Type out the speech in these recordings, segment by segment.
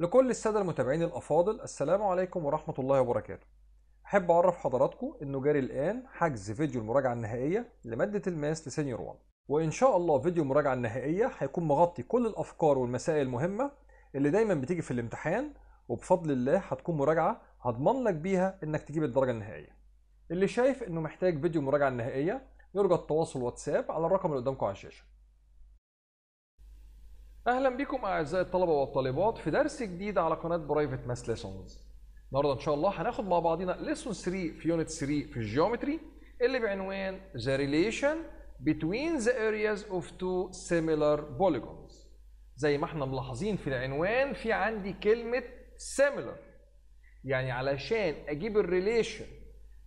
لكل السادة المتابعين الأفاضل السلام عليكم ورحمة الله وبركاته أحب أعرف حضراتكم إنه جاري الآن حجز فيديو المراجعة النهائية لمادة الماس لسينيور 1 وإن شاء الله فيديو المراجعة النهائية هيكون مغطي كل الأفكار والمسائل المهمة اللي دايما بتيجي في الامتحان وبفضل الله هتكون مراجعة هضمن لك بيها إنك تجيب الدرجة النهائية اللي شايف إنه محتاج فيديو المراجعة النهائية يرجى التواصل واتساب على الرقم اللي قدامكم على الشاشة اهلا بكم اعزائي الطلبه والطالبات في درس جديد على قناه برايفت ماس ليسونز النهارده ان شاء الله هناخد مع بعضينا ليسون 3 في يونت 3 في الجيومتري اللي بعنوان the relation between the areas of two similar polygons زي ما احنا ملاحظين في العنوان في عندي كلمه similar يعني علشان اجيب الريليشن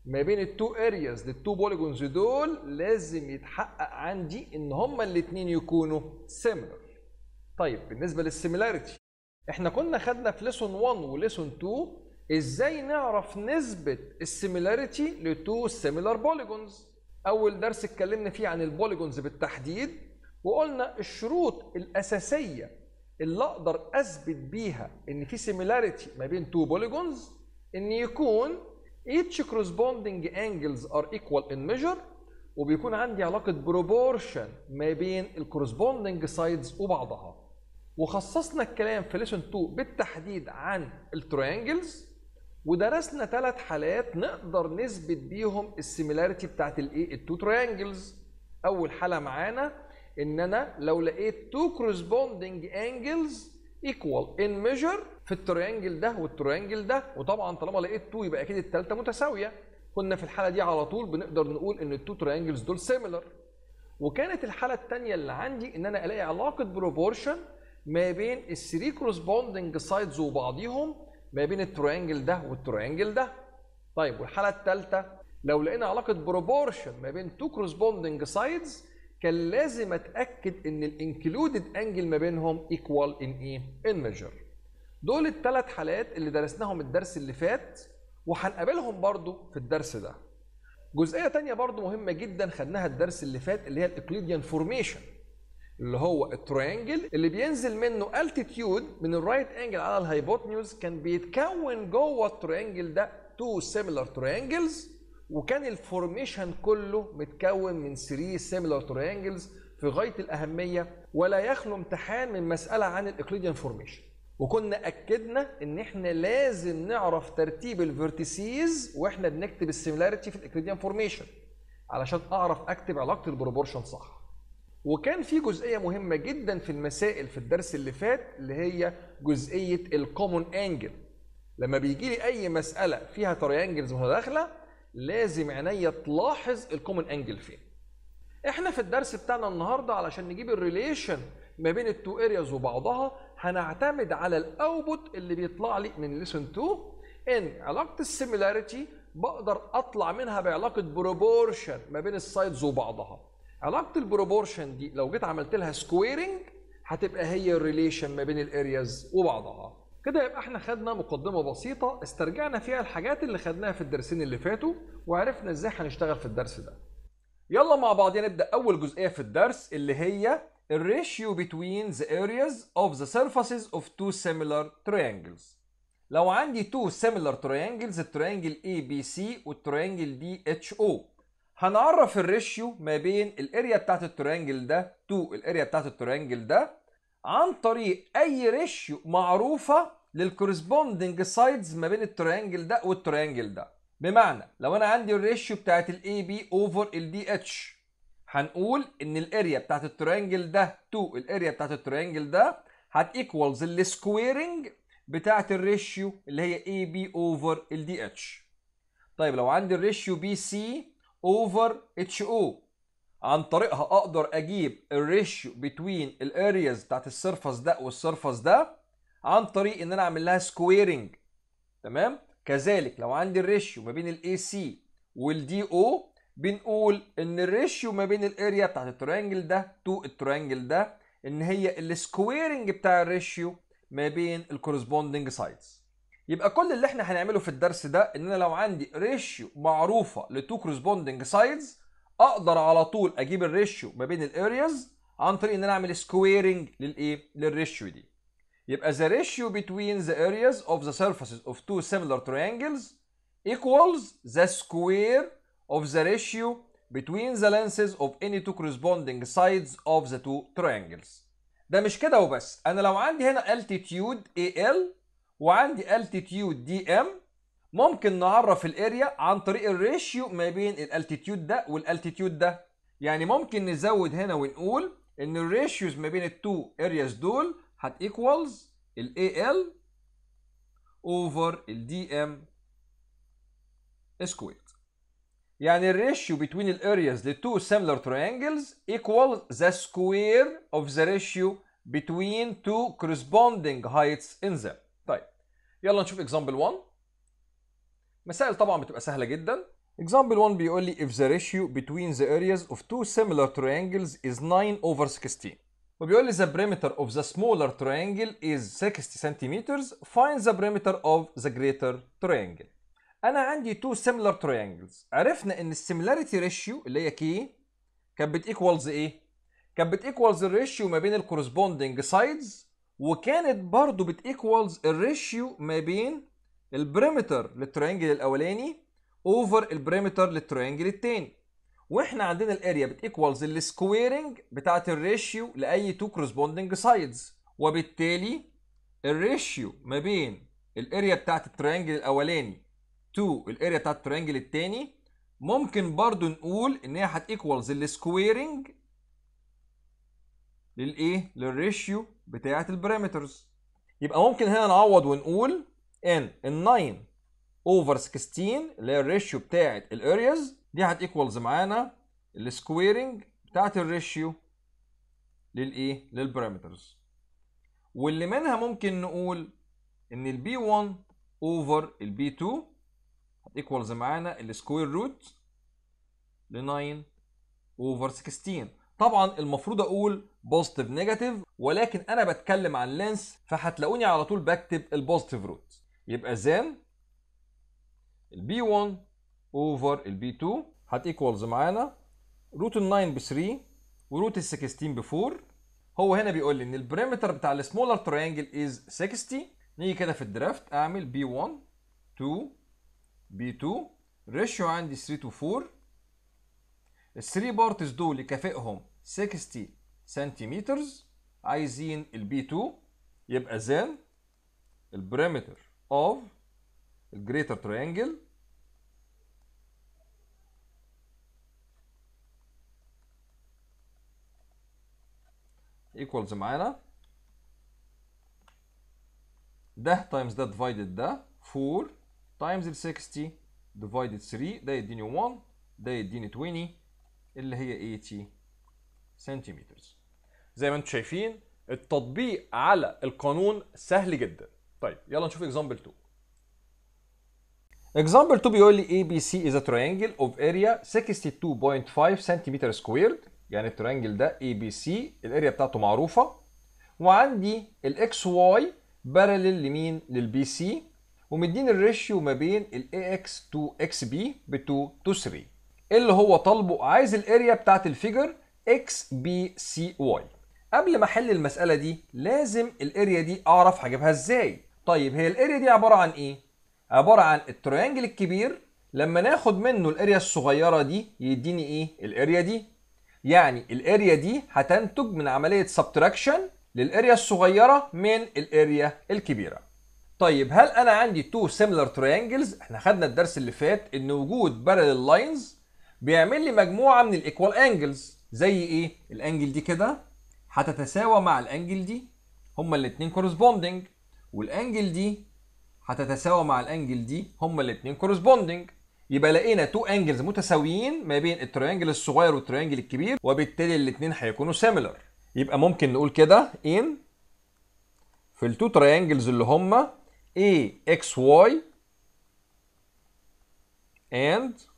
ما بين التو ارياز للتو بوليجونز دول لازم يتحقق عندي ان هما الاثنين يكونوا سيميلر طيب بالنسبه للسيميلاريتي احنا كنا خدنا في ليسون 1 وليسون 2 ازاي نعرف نسبه السيميلاريتي لتو سيميلار بوليجونز اول درس اتكلمنا فيه عن البوليجونز بالتحديد وقلنا الشروط الاساسيه اللي اقدر اثبت بيها ان في سيميلاريتي ما بين تو بوليجونز ان يكون each corresponding angles are equal in measure وبيكون عندي علاقه بروبورشن ما بين الكورسبوندنج سايدز وبعضها وخصصنا الكلام في ليسون 2 بالتحديد عن الترينجلز ودرسنا ثلاث حالات نقدر نثبت بيهم السيميلاريتي بتاعت الايه التو ترينجلز اول حاله معانا ان انا لو لقيت تو كورسبوندنج انجلز ايكوال ان ميجر في الترينجل ده والترينجل ده وطبعا طالما لقيت تو يبقى اكيد الثالثه متساويه كنا في الحاله دي على طول بنقدر نقول ان التو ترينجلز دول سيميلر وكانت الحاله الثانيه اللي عندي ان انا الاقي علاقه بروبورشن ما بين الثري بوندنج سايدز وبعضيهم ما بين التريانجل ده والتريانجل ده طيب والحاله الثالثه لو لقينا علاقه بروبورشن ما بين تو بوندنج سايدز كان لازم اتاكد ان الانكلودد انجل ما بينهم ايكوال ان ايه ان ميجر دول الثلاث حالات اللي درسناهم الدرس اللي فات وهنقابلهم برضو في الدرس ده جزئيه تانية برضو مهمه جدا خدناها الدرس اللي فات اللي هي الاكليديان فورميشن اللي هو التريانجل اللي بينزل منه التيتيود من الرايت انجل على الهايبوتنيوز كان بيتكون جوه التريانجل ده تو سيميلار تريانجلز وكان الفورميشن كله متكون من 3 سيميلار تريانجلز في غايه الاهميه ولا يخلو امتحان من مساله عن الاكليديان فورميشن وكنا اكدنا ان احنا لازم نعرف ترتيب الفيرتيسيز واحنا بنكتب السيميلاريتي في الاكليديان فورميشن علشان اعرف اكتب علاقه البروبورشن صح وكان في جزئيه مهمه جدا في المسائل في الدرس اللي فات اللي هي جزئيه الكومون انجل لما بيجي لي اي مساله فيها تريانجلز متداخله لازم عينيا تلاحظ الكومون انجل فين احنا في الدرس بتاعنا النهارده علشان نجيب الريليشن ما بين التو ارياز وبعضها هنعتمد على الاوبوت اللي بيطلع لي من ليسون 2 ان علاقه السيميلاريتي بقدر اطلع منها بعلاقه بروبورشن ما بين السايدز وبعضها علاقه البروبورشن دي لو جيت عملت لها سكويرنج هتبقى هي الريليشن ما بين الارياز وبعضها كده يبقى احنا خدنا مقدمه بسيطه استرجعنا فيها الحاجات اللي خدناها في الدرسين اللي فاتوا وعرفنا ازاي هنشتغل في الدرس ده يلا مع بعضنا نبدا اول جزئيه في الدرس اللي هي الريشيو between the areas of the surfaces of two similar triangles لو عندي two similar triangles التريانجل ABC والتريانجل DHO هنعرف الريشيو ما بين الاريا بتاعت الترينجل ده تو الاريا بتاعت الترينجل ده عن طريق اي ريشيو معروفه للكورسبوندنج سايدز ما بين الترينجل ده والترينجل ده بمعنى لو انا عندي الريشيو بتاعت الاي بي اوفر الدي اتش هنقول ان الاريا بتاعت الترينجل ده تو الاريا بتاعت الترينجل ده هتيكوالز السكويرنج بتاعت الريشيو اللي هي اي بي اوفر الدي اتش طيب لو عندي الريشيو بي سي over HO عن طريقها اقدر اجيب الريشيو بتوين الارياز بتاعت السيرفس ده والسيرفس ده عن طريق ان انا اعمل لها سكويرنج تمام كذلك لو عندي الريشيو ما بين الاي سي والدي او بنقول ان الريشيو ما بين الاريا بتاعت الترينجل ده تو الترينجل ده ان هي السكويرنج بتاع الريشيو ما بين الكورسبوندنج سايدز يبقى كل اللي احنا هنعمله في الدرس ده ان انا لو عندي ريشيو معروفه لتو كورسبوندنج سايدز اقدر على طول اجيب الريشيو ما بين الارياز عن طريق ان انا اعمل سكويرنج للايه للريشيو دي يبقى the ratio between the areas of the surfaces of two similar triangles equals the square of the ratio between the lenses of any two corresponding sides of the two triangles. ده مش كده وبس، أنا لو عندي هنا altitude AL وعندي altitude dm ممكن نعرف الاريا عن طريق الريشيو ما بين الالتيتيود ده والالتيتيود ده يعني ممكن نزود هنا ونقول ان الريشيوز ما بين التو ارياز دول هت ايكوالز الاي ال اوفر الدي ام سكويرد يعني الريشيو between areas لتو similar triangles equals the square of the ratio between two corresponding heights in them يلا نشوف اكزامبل 1 مسائل طبعا بتبقى سهله جدا example 1 بيقول لي if the ratio between the areas of two similar triangles is 9 over 16 وبيقول لي the perimeter of the smaller triangle is 60 centimeters find the perimeter of the greater triangle انا عندي two similar triangles عرفنا ان السيميلاريتي ريشيو اللي هي كي كانت بتيكوالز ايه كانت the ratio ما بين corresponding سايدز وكانت برضو بتيكوالز الريشيو ما بين البريمتر للترينجل الاولاني اوفر البريمتر للترينجل التاني واحنا عندنا الاريا بتيكوالز السكويرنج بتاعه الريشيو لاي تو كورسبوندنج سايدز وبالتالي الريشيو ما بين الاريا بتاعه الترينجل الاولاني تو الاريا بتاعه الترينجل التاني ممكن برضو نقول ان هي هتيكوالز السكويرنج للايه للريشيو بتاعه البريمترز يبقى ممكن هنا نعوض ونقول ان ال 9 اوفر 16 اللي هي الريشيو بتاعه الارياز دي هتيكوالز معانا السكويرنج بتاعه الريشيو للايه للبريمترز واللي منها ممكن نقول ان البي 1 اوفر البي 2 هتيكوالز معانا السكوير روت ل 9 اوفر 16 طبعا المفروض اقول بوزيتيف نيجاتيف ولكن انا بتكلم عن لينس فهتلاقوني على طول بكتب البوزيتيف روت يبقى زان البي 1 اوفر البي 2 هتيكوالز معانا روت ال 9 ب 3 وروت ال 16 ب 4 هو هنا بيقول لي ان البريمتر بتاع السمولر تريانجل از 60 نيجي كده في الدرافت اعمل بي 1 2 بي 2 ريشيو عندي 3 تو 4 الثري بارتس دول كفائهم 60 سنتيمتر عايزين البي 2 يبقى then البريمتر of الجريتر تريانجل ايكوالز معانا ده تايمز ده ديفايدد ده 4 تايمز ال 60 ديفايدد 3 ده يديني 1 ده يديني 20 اللي هي 80 إيه؟ سنتيمتر زي ما انتم شايفين التطبيق على القانون سهل جدا طيب يلا نشوف اكزامبل 2 اكزامبل 2 بيقول لي ABC is a triangle of area 62.5 سنتيمتر سكويرد يعني التريانجل ده ABC الاريا بتاعته معروفه وعندي الاكس واي بارلل لمين للبي سي ومديني الريشيو ما بين الاي اكس تو اكس بي ب 2 تو 3 اللي هو طالبه عايز الاريا بتاعت الفيجر اكس بي سي واي قبل ما احل المساله دي لازم الاريا دي اعرف هجيبها ازاي طيب هي الاريا دي عباره عن ايه عباره عن التريانجل الكبير لما ناخد منه الاريا الصغيره دي يديني ايه الاريا دي يعني الاريا دي هتنتج من عمليه سبتراكشن للاريا الصغيره من الاريا الكبيره طيب هل انا عندي تو سيميلر تريانجلز احنا خدنا الدرس اللي فات ان وجود بارلل لاينز بيعمل لي مجموعه من الايكوال انجلز زي ايه الانجل دي كده هتتساوى مع الانجل دي هما الاثنين كورسبوندنج والانجل دي هتتساوى مع الانجل دي هما الاثنين كورسبوندنج يبقى لقينا تو انجلز متساويين ما بين التريانجل الصغير والتريانجل الكبير وبالتالي الاثنين هيكونوا سيميلر يبقى ممكن نقول كده ان في التو تريانجلز اللي هما A XY and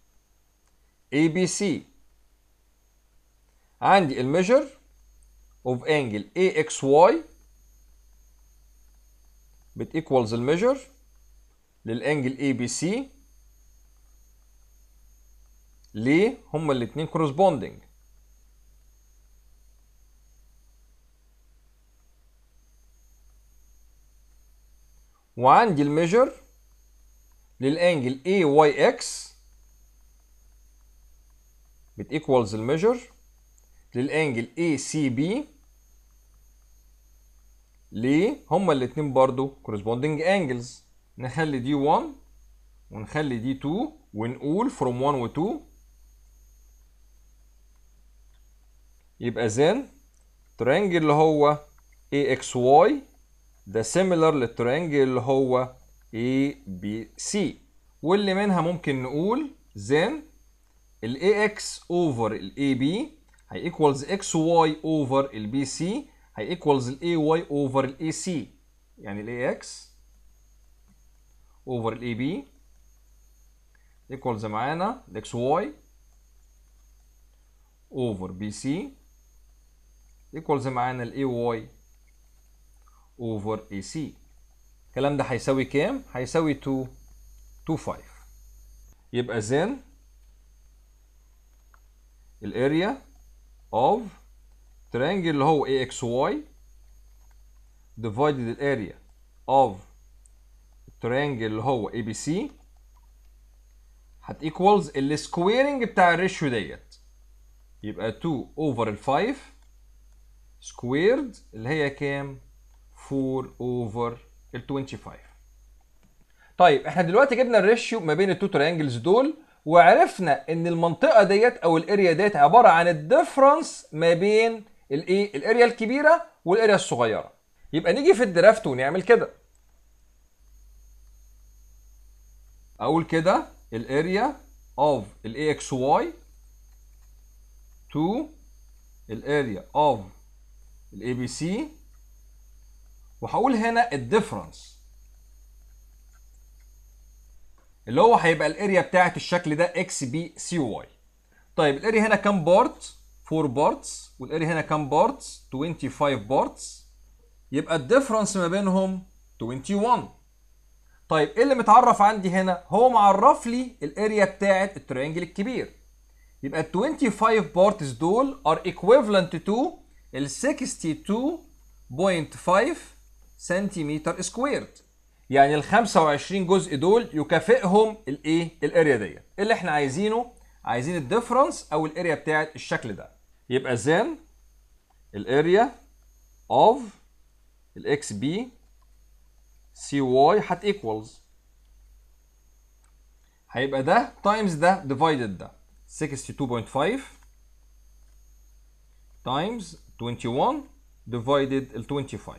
اي بي سي عندي الميجر اوف انجل اي اكس واي بتيكوالز الميجر للانجل اي بي سي ليه هما الاثنين كورسبوندنج وعندي الميجر للانجل اي واي اكس بتيكوالز الميجر للانجل اي سي بي ليه هما الاتنين برضو كورسبوندنج انجلز نخلي دي 1 ونخلي دي 2 ونقول فروم 1 و 2 يبقى زين الترينجل اللي هو اي اكس واي ده سيميلر للترينجل اللي هو اي بي سي واللي منها ممكن نقول زين ال AX over ال AB هي equals XY over ال BC هي equals ال AY over ال AC يعني ال AX over ال AB equals معانا ال XY over BC equals معانا ال AY over AC الكلام ده هيساوي كام؟ هيساوي 2 2 5 يبقى زين الاريا اوف ترينجل اللي هو اي اكس واي ديفايدد الاريا اوف ترينجل اللي هو اي بي سي هت ايكوالز السكويرنج بتاع الريشيو ديت يبقى 2 اوفر ال 5 سكويرد اللي هي كام 4 اوفر ال 25 طيب احنا دلوقتي جبنا الريشيو ما بين التو تريانجلز دول وعرفنا ان المنطقه ديت او الاريا ديت عباره عن الديفرنس ما بين الايه الاريا الكبيره والاريا الصغيره يبقى نيجي في الدرافت ونعمل كده اقول كده الاريا of ال to الاريا of ال ABC وهقول هنا الديفرنس اللي هو هيبقى الاريا بتاعه الشكل ده اكس بي سي واي طيب الاريا هنا كام بارت 4 بارتس والاريا هنا كام بارتس 25 بارتس يبقى الديفرنس ما بينهم 21 طيب ايه اللي متعرف عندي هنا هو معرف لي الاريا بتاعه التريانجل الكبير يبقى ال 25 بارتس دول ار equivalent تو ال 62.5 سنتيمتر سكويرد يعني ال 25 جزء دول يكافئهم الايه الاريا ايه اللي احنا عايزينه عايزين الديفرنس او الاريا بتاعت الشكل ده يبقى زين الاريا اوف الاكس بي سي واي هت ايكوالز هيبقى ده تايمز ده ديفايدد ده 62.5 تايمز 21 ديفايدد ال 25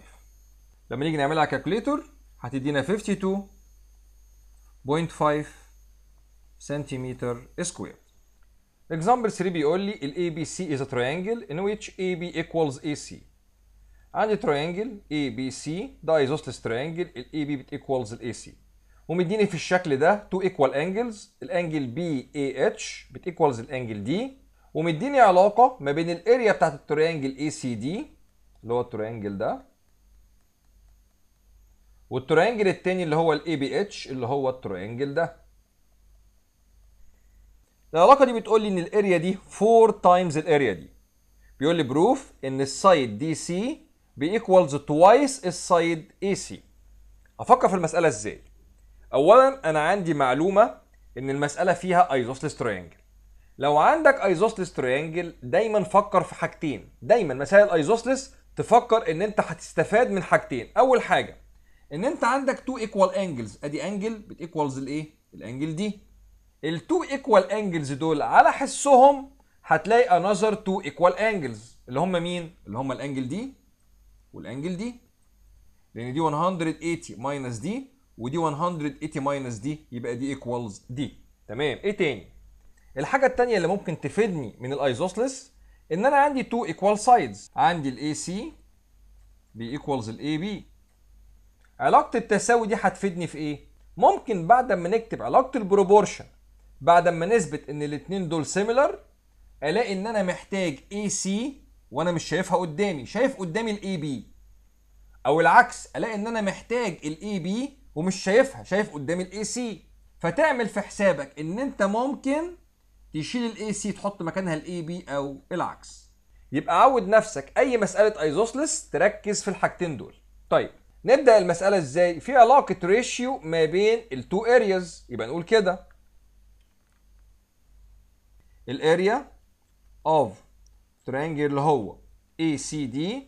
لما نيجي نعملها كالكوليتور هتدينا 52.5 سنتيمتر سكوير اكزامبل 3 بيقول لي سي ABC is a triangle in which AB equals AC عندي triangle ABC ده isosceles triangle الاي AB بتيكوالز الاي AC ومديني في الشكل ده تو equal angles الانجل BAH بتيكوالز الانجل D ومديني علاقة ما بين الاريا بتاعت التريانجل ACD اللي هو التريانجل ده والتراينجل التاني اللي هو الاي بي اتش اللي هو التراينجل ده العلاقه دي بتقول لي ان الاريا دي 4 تايمز الاريا دي بيقول لي بروف ان السايد دي سي بيكوالز توايس السايد اي سي افكر في المساله ازاي اولا انا عندي معلومه ان المساله فيها ايزوسلس تراينجل لو عندك ايزوسلس تراينجل دايما فكر في حاجتين دايما مسائل ايزوسلس تفكر ان انت هتستفاد من حاجتين اول حاجه ان انت عندك تو ايكوال انجلز ادي انجل بتيكوالز الايه الانجل دي التو ايكوال انجلز دول على حسهم هتلاقي انذر تو ايكوال انجلز اللي هم مين اللي هم الانجل دي والانجل دي لان دي 180 ماينس دي ودي 180 ماينس دي يبقى دي ايكوالز دي تمام ايه تاني الحاجه التانيه اللي ممكن تفيدني من الايزوسلس ان انا عندي تو ايكوال سايدز عندي الاي سي بيكوالز الاي بي علاقة التساوي دي هتفيدني في ايه؟ ممكن بعد ما نكتب علاقة البروبورشن بعد ما نثبت ان الاتنين دول سيميلر الاقي ان انا محتاج اي سي وانا مش شايفها قدامي شايف قدامي الاي بي او العكس الاقي ان انا محتاج الاي بي ومش شايفها شايف قدامي الاي سي فتعمل في حسابك ان انت ممكن تشيل الاي سي تحط مكانها الاي بي او العكس يبقى عود نفسك اي مساله ايزوسلس تركز في الحاجتين دول طيب نبدا المساله ازاي في علاقه ريشيو ما بين التو ارياز يبقى نقول كده الاريا اوف ترينجل اللي هو اي سي دي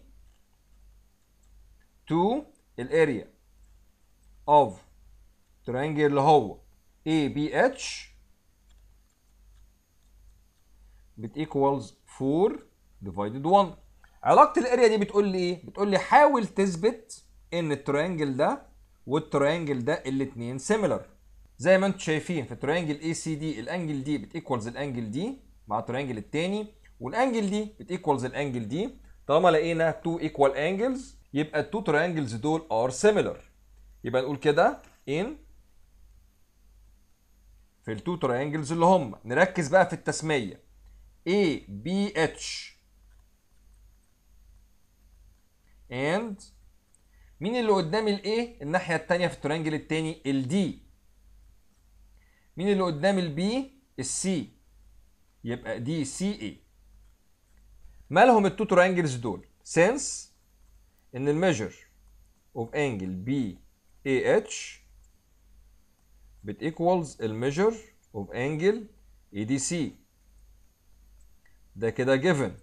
تو الاريا اوف ترينجل اللي هو اي بي اتش 4 ديفايدد 1 علاقه الاريا دي بتقول لي ايه بتقول لي حاول تثبت ان الترينجل ده والترينجل ده الاثنين سيميلر زي ما انتم شايفين في ترينجل اي سي دي الانجل دي بتيكوالز الانجل دي مع الترينجل الثاني والانجل دي بتيكوالز الانجل دي طالما لقينا تو ايكوال انجلز يبقى التو ترينجلز دول ار سيميلر يبقى نقول كده ان في التو ترينجلز اللي هم نركز بقى في التسميه اي بي اتش اند مين اللي قدام الـ A؟ الناحيه التانية في التاني الـ D. مين اللي قدام الـ B؟ الـ C. يبقى دي C A. مالهم التو ترينجلز دول سينس ان الميجر اوف انجل B A H بت ايكوالز الميجر اوف انجل A D C. ده كده جيفن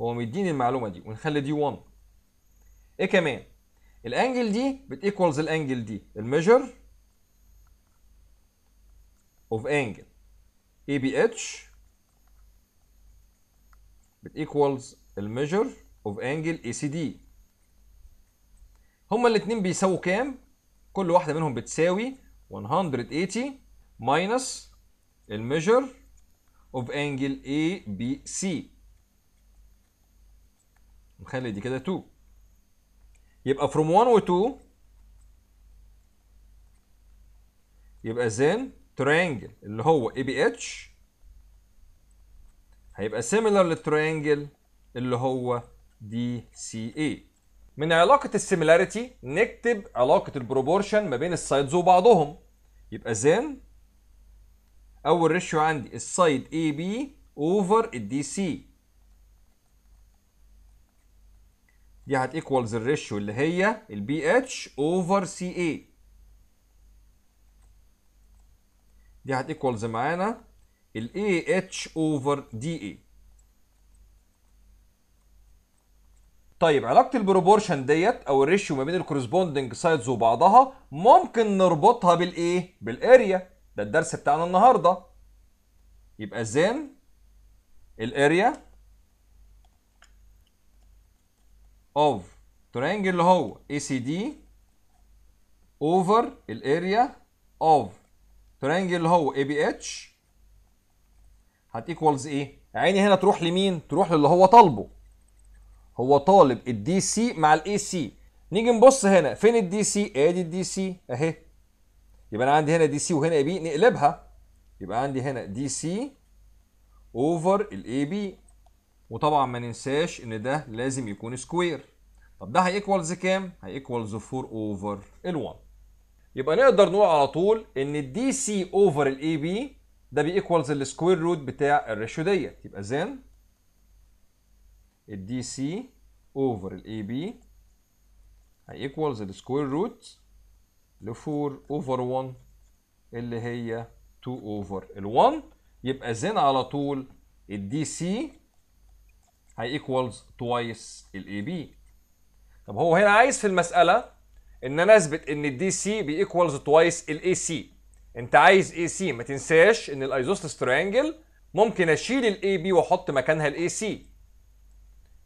هو مديني المعلومه دي ونخلي دي 1 ايه كمان الانجل دي بتيكوالز الانجل دي الميجر اوف انجل اي بي اتش بتيكوالز الميجر اوف انجل اي سي دي هما الاثنين بيساووا كام كل واحده منهم بتساوي 180 minus الميجر اوف انجل اي بي سي نخلي دي كده 2 يبقى from 1 و 2 يبقى then triangle اللي هو اي بي اتش هيبقى similar للتريانجل اللي هو دي سي اي من علاقة السيميلاريتي نكتب علاقة البروبورشن ما بين السايدز وبعضهم يبقى زين أول ريشيو عندي السايد اي بي أوفر الدي سي دي هت ايكوالز الريشيو اللي هي البي اتش اوفر سي اي دي هت معانا ال AH اتش اوفر دي اي طيب علاقه البروبورشن ديت او الريشيو ما بين الكورسبوندنج سايدز وبعضها ممكن نربطها بالايه بالاريا ده الدرس بتاعنا النهارده يبقى زين الاريا اوف ترينجل اللي هو ACD over دي اوفر الاريا اوف ترينجل اللي هو ABH هت equals هتيكوالز ايه؟ عيني هنا تروح لمين؟ تروح للي هو طالبه هو طالب الدي سي مع الاي سي نيجي نبص هنا فين الدي سي؟ ادي الدي سي اهي يبقى انا عندي هنا دي سي وهنا AB بي نقلبها يبقى عندي هنا دي سي اوفر الاي بي وطبعا ما ننساش ان ده لازم يكون سكوير طب ده هيكوالز كام هيكوالز 4 اوفر ال1 يبقى نقدر نقول على طول ان الدي سي اوفر الاي بي ده بيكوالز السكوير روت بتاع الريشيو ديت يبقى زين الدي سي اوفر الاي بي هيكوالز السكوير روت ل 4 اوفر 1 اللي هي 2 اوفر ال1 يبقى زين على طول الدي سي هي ايكوالز توايس الاي بي طب هو هنا عايز في المساله ان انا اثبت ان الدي سي بيكوالز توايس الاي سي انت عايز اي سي ما تنساش ان الايزوستس ترينجل ممكن اشيل الاي بي واحط مكانها الاي سي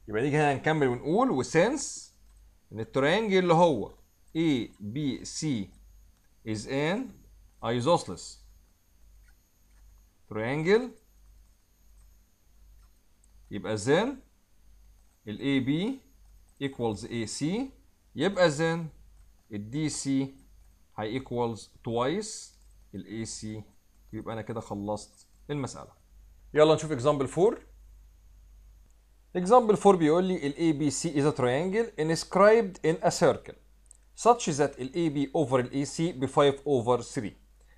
يبقى نيجي هنا نكمل ونقول وسنس ان الترينجل اللي هو اي بي سي is ان ايزوستس triangle يبقى زين ال AB equals AC يبقى زين ال DC هي equals twice ال AC يبقى أنا كده خلصت المسألة يلا نشوف example 4 example 4 بيقول لي ال ABC is a triangle inscribed in a circle such that ال AB over ال AC ب 5 over 3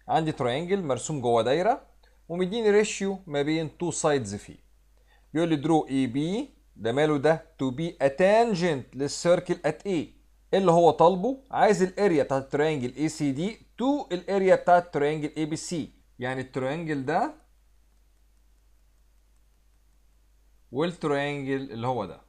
عندي triangle مرسوم جوه دايرة ومديني ratio ما بين two sides فيه بيقول لي درو اي بي ده ماله ده تو بي اتانجنت للسيركل ات اي اللي هو طالبه عايز الاريا بتاعت الترينجل اي سي دي تو الاريا بتاعت الترينجل اي بي سي يعني الترينجل ده والترينجل اللي هو ده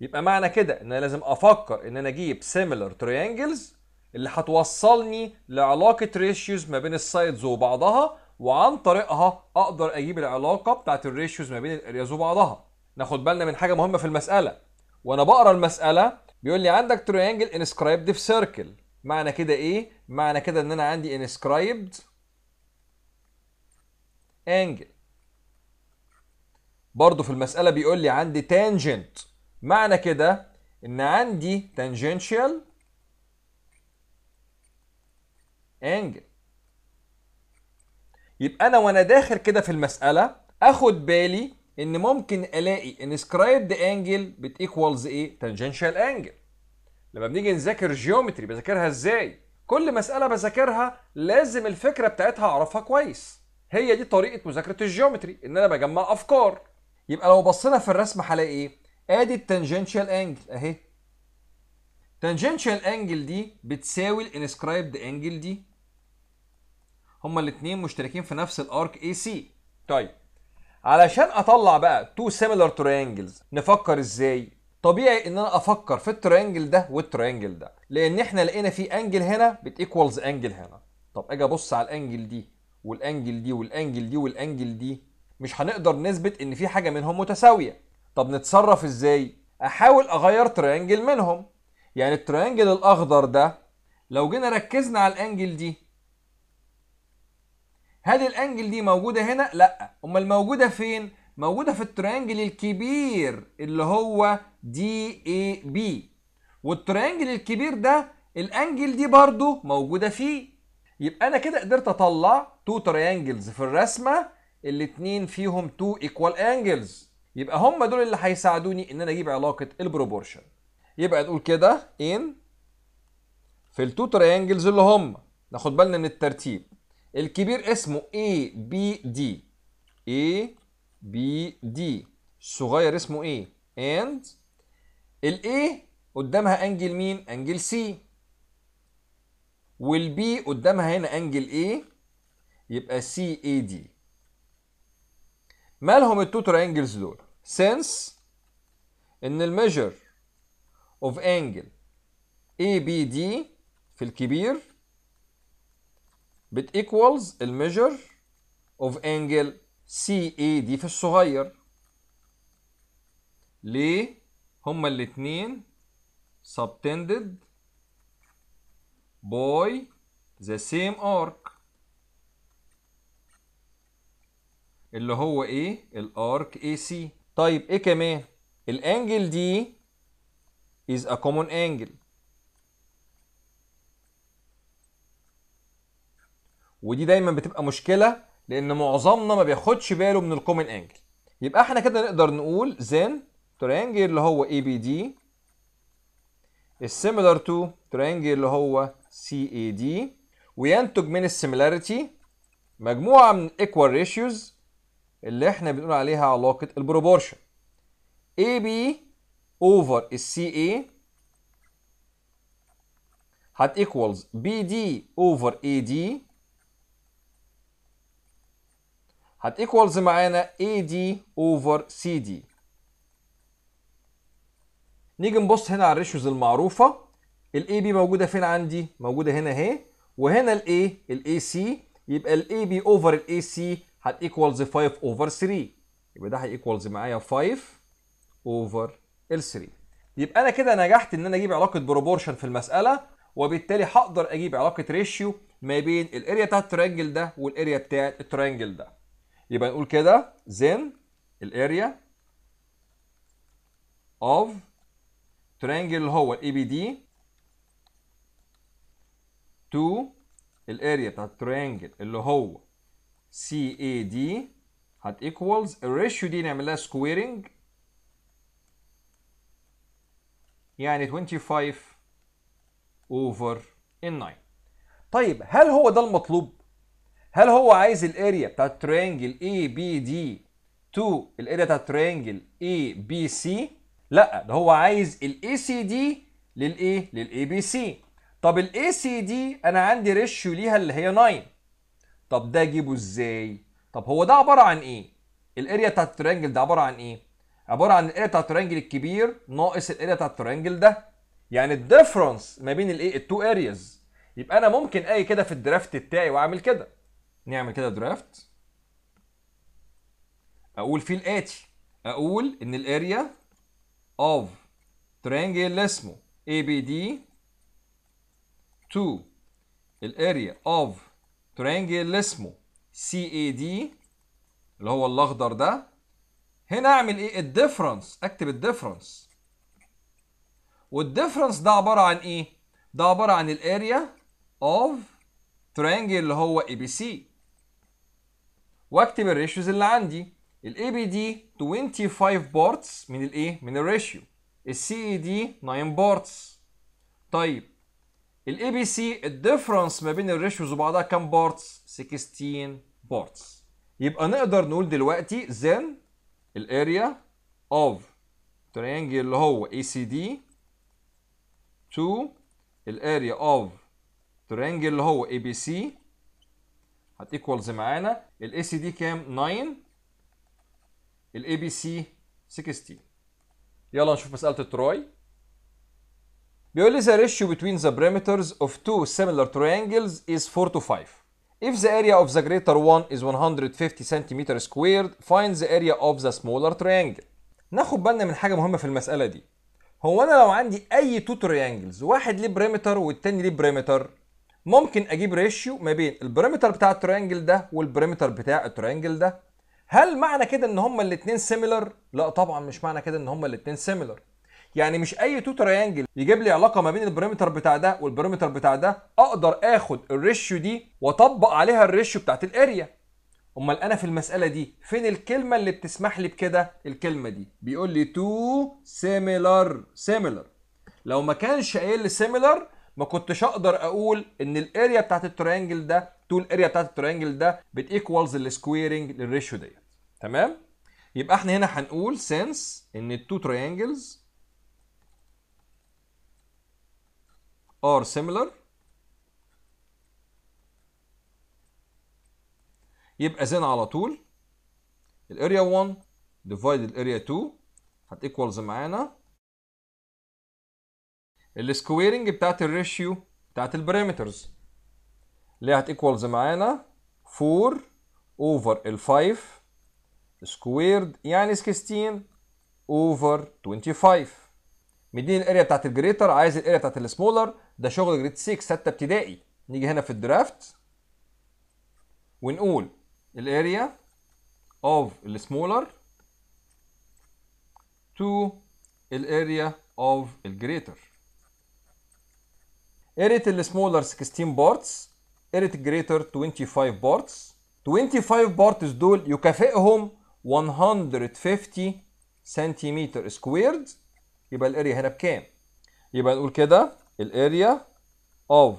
يبقى معنى كده ان انا لازم افكر ان انا اجيب سيميلر تريانجلز اللي هتوصلني لعلاقه ريشيوز ما بين السايدز وبعضها وعن طريقها اقدر اجيب العلاقه بتاعت الريشيوز ما بين الارياز وبعضها ناخد بالنا من حاجه مهمه في المساله وانا بقرا المساله بيقول لي عندك تريانجل انسكرايبد في سيركل معنى كده ايه معنى كده ان انا عندي انسكرايبد انجل برضه في المساله بيقول لي عندي تانجنت معنى كده ان عندي تانجنشال انجل يبقى انا وانا داخل كده في المساله اخد بالي ان ممكن الاقي انسكرايبد انجل بتيكوالز ايه تانجنشال انجل لما بنيجي نذاكر جيومتري بذاكرها ازاي كل مساله بذاكرها لازم الفكره بتاعتها اعرفها كويس هي دي طريقه مذاكره الجيومتري ان انا بجمع افكار يبقى لو بصينا في الرسم هلاقي ايه ادي التانجنشال انجل اهي تانجنشال انجل دي بتساوي الانسكرايبد انجل دي هما الاثنين مشتركين في نفس الارك اي سي طيب علشان اطلع بقى تو سيميلر تريانجلز نفكر ازاي طبيعي ان انا افكر في التريانجل ده والتريانجل ده لان احنا لقينا في انجل هنا بتيكوالز انجل هنا طب اجي ابص على الانجل دي والانجل دي والانجل دي والانجل دي مش هنقدر نثبت ان في حاجه منهم متساويه طب نتصرف ازاي احاول اغير تريانجل منهم يعني التريانجل الاخضر ده لو جينا ركزنا على الانجل دي هل الانجل دي موجوده هنا لا امال موجوده فين موجوده في التريانجل الكبير اللي هو دي اي بي والتريانجل الكبير ده الانجل دي برضو موجوده فيه يبقى انا كده قدرت اطلع تو تريانجلز في الرسمه الاتنين فيهم تو ايكوال انجلز يبقى هم دول اللي هيساعدوني ان انا اجيب علاقه البروبورشن يبقى نقول كده ان في التو تريانجلز اللي هم ناخد بالنا من الترتيب الكبير اسمه اي بي دي اي بي دي الصغير اسمه ايه اند الاي قدامها انجل مين انجل سي والبي قدامها هنا انجل ايه يبقى سي اي دي مالهم التو ترينجلز دول سنس ان الميجر اوف انجل اي بي دي في الكبير بتيكوالز الميجر اوف انجل سي اي دي في الصغير ليه هما الاتنين subtended by the same arc اللي هو ايه الارك اي سي طيب ايه كمان الانجل دي is a common angle ودي دايما بتبقى مشكله لان معظمنا ما بياخدش باله من الكومن انجل يبقى احنا كده نقدر نقول زين ترينجل اللي هو اي بي دي السيميلار تو ترينجل اللي هو سي اي دي وينتج من السيميلاريتي مجموعه من ايكوال ريشيوز اللي احنا بنقول عليها علاقه البروبورشن اي بي اوفر السي اي هت ايكوالز بي دي اوفر اي دي هت equals معانا AD e over CD نيجي نبص هنا على الريشوز المعروفة ال AB موجودة فين عندي؟ موجودة هنا اهي وهنا ال A ال AC يبقى ال AB over ال AC هت equals 5 over 3 يبقى ده هي equals معايا 5 over ال 3 يبقى انا كده نجحت ان انا اجيب علاقة بروبورشن في المسألة وبالتالي هقدر اجيب علاقة ريشيو ما بين الاريا بتاعت الترينجل ده والاريا بتاعت الترينجل ده يبقى نقول كده then الاريا of triangle اللي هو ABD to دي to الاريا بتاع triangle اللي هو CAD اي دي هت ايكوالز دي نعمل لها squaring يعني 25 over 9 طيب هل هو ده المطلوب؟ هل هو عايز الاريا بتاع الترينجل اي بي دي تو الاريا بتاع الترينجل اي بي سي لا ده هو عايز الاي سي دي للايه للاي بي سي طب الاي سي دي انا عندي ريشيو ليها اللي هي 9 طب ده اجيبه ازاي طب هو ده عباره عن ايه الاريا بتاع الترينجل ده عباره عن ايه عباره عن الاريا بتاع الترينجل الكبير ناقص الاريا بتاع الترينجل ده يعني الديفرنس ما بين الايه التو ارياز يبقى انا ممكن اي كده في الدرافت بتاعي واعمل كده نعمل كده درافت اقول فيه الاتي اقول ان الاريا اوف ترينجل اسمه اي بي دي 2 الاريا اوف ترينجل اسمه سي اي دي اللي هو الاخضر ده هنا اعمل ايه الديفرنس اكتب الديفرنس والديفرنس ده عباره عن ايه ده عباره عن الاريا اوف ترينجل اللي هو اي بي سي واكتب الريشيوز اللي عندي ال ABD 25 بارتس من الايه من الريشيو السي اي دي 9 بارتس طيب ال ABC سي الديفرنس ما بين الريشيوز وبعضها كام بارتس 16 بارتس يبقى نقدر نقول دلوقتي then الاريا of triangle اللي هو ACD to الاريا of triangle اللي هو ABC هت معانا الاي سي دي كام 9 الاي بي سي 16 يلا نشوف مساله التراي بيقول لي the ratio between the parameters of two similar triangles is 4 to 5 If the area of the greater one is 150 cm squared, find the area of the smaller triangle. ناخد بالنا من حاجة مهمة في المسألة دي. هو أنا لو عندي أي تو triangles، واحد ليه بريمتر والتاني ليه بريمتر، ممكن اجيب ريشيو ما بين البريمتر بتاع التريانجل ده والبريمتر بتاع التريانجل ده هل معنى كده ان هما الاثنين سيميلر لا طبعا مش معنى كده ان هما الاثنين سيميلر يعني مش اي تو تريانجل يجيب لي علاقه ما بين البريمتر بتاع ده والبريمتر بتاع ده اقدر اخد الريشيو دي واطبق عليها الريشيو بتاعت الاريا امال انا في المساله دي فين الكلمه اللي بتسمح لي بكده الكلمه دي بيقول لي تو سيميلر سيميلر لو ما كانش قايل لي سيميلر ما كنتش اقدر اقول ان الاريا بتاعت التريانجل ده طول الاريا بتاعت التريانجل ده بتيكوالز السكويرنج للريشيو ديت تمام يبقى احنا هنا هنقول سينس ان التو تريانجلز are similar يبقى زين على طول الاريا 1 ديفايد الاريا 2 هتيكوالز معانا السكويرنج بتاعت الريشيو بتاعت البريمترز اللي هتيكوالز معانا 4 اوفر ال 5 سكويرد يعني 16 اوفر 25 مديني الاريا بتاعت الجريتر عايز الاريا بتاعت السمولر ده شغل جريد 6 ستة ابتدائي نيجي هنا في الدرافت ونقول الاريا of السمولر to الاريا of الجريتر قريت السمولر 16 بارتس قريت greater 25 بارتس 25 بارتس دول يكافئهم 150 سنتيمتر سكويرد يبقى الاريا هنا بكام؟ يبقى نقول كده الاريا of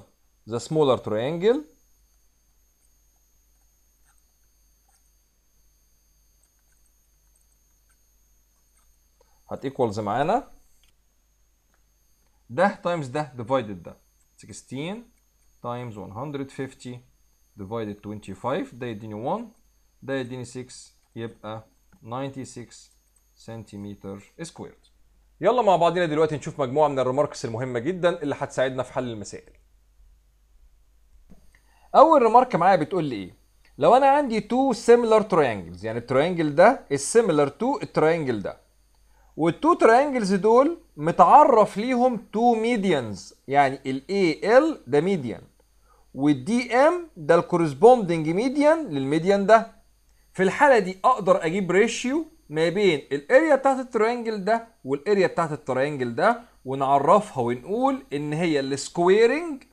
the smaller triangle هت equals معانا ده تايمز ده ديفايدد ده 16 times 150 divided 25 ده يديني 1 ده يديني 6 يبقى 96 سنتيمتر سكوير يلا مع بعضنا دلوقتي نشوف مجموعة من الريماركس المهمة جدا اللي هتساعدنا في حل المسائل أول ريمارك معايا بتقول لي إيه لو أنا عندي تو similar triangles يعني التريانجل ده is similar to التريانجل ده والتو تريانجلز دول متعرف ليهم تو ميديانز يعني الاي ال ده ميديان والدي ام ده الكورسبوندنج ميديان للميديان ده في الحاله دي اقدر اجيب ريشيو ما بين الاريا بتاعت التريانجل ده والاريا بتاعت التريانجل ده ونعرفها ونقول ان هي السكويرنج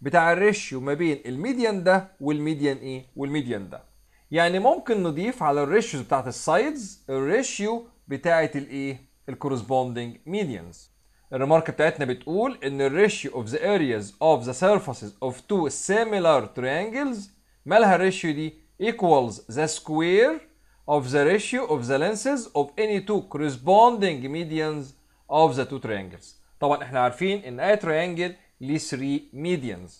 بتاع الريشيو ما بين الميديان ده والميديان ايه والميديان ده يعني ممكن نضيف على الريشيو بتاعت السايدز الريشيو بتاعت الايه corresponding medians الريمارك بتاعتنا بتقول ان ratio of the areas of the surfaces of two similar triangles مالها الريشيو دي equals the square of the ratio of the lenses of any two corresponding medians of the two triangles طبعا احنا عارفين ان اي triangle ليه 3 medians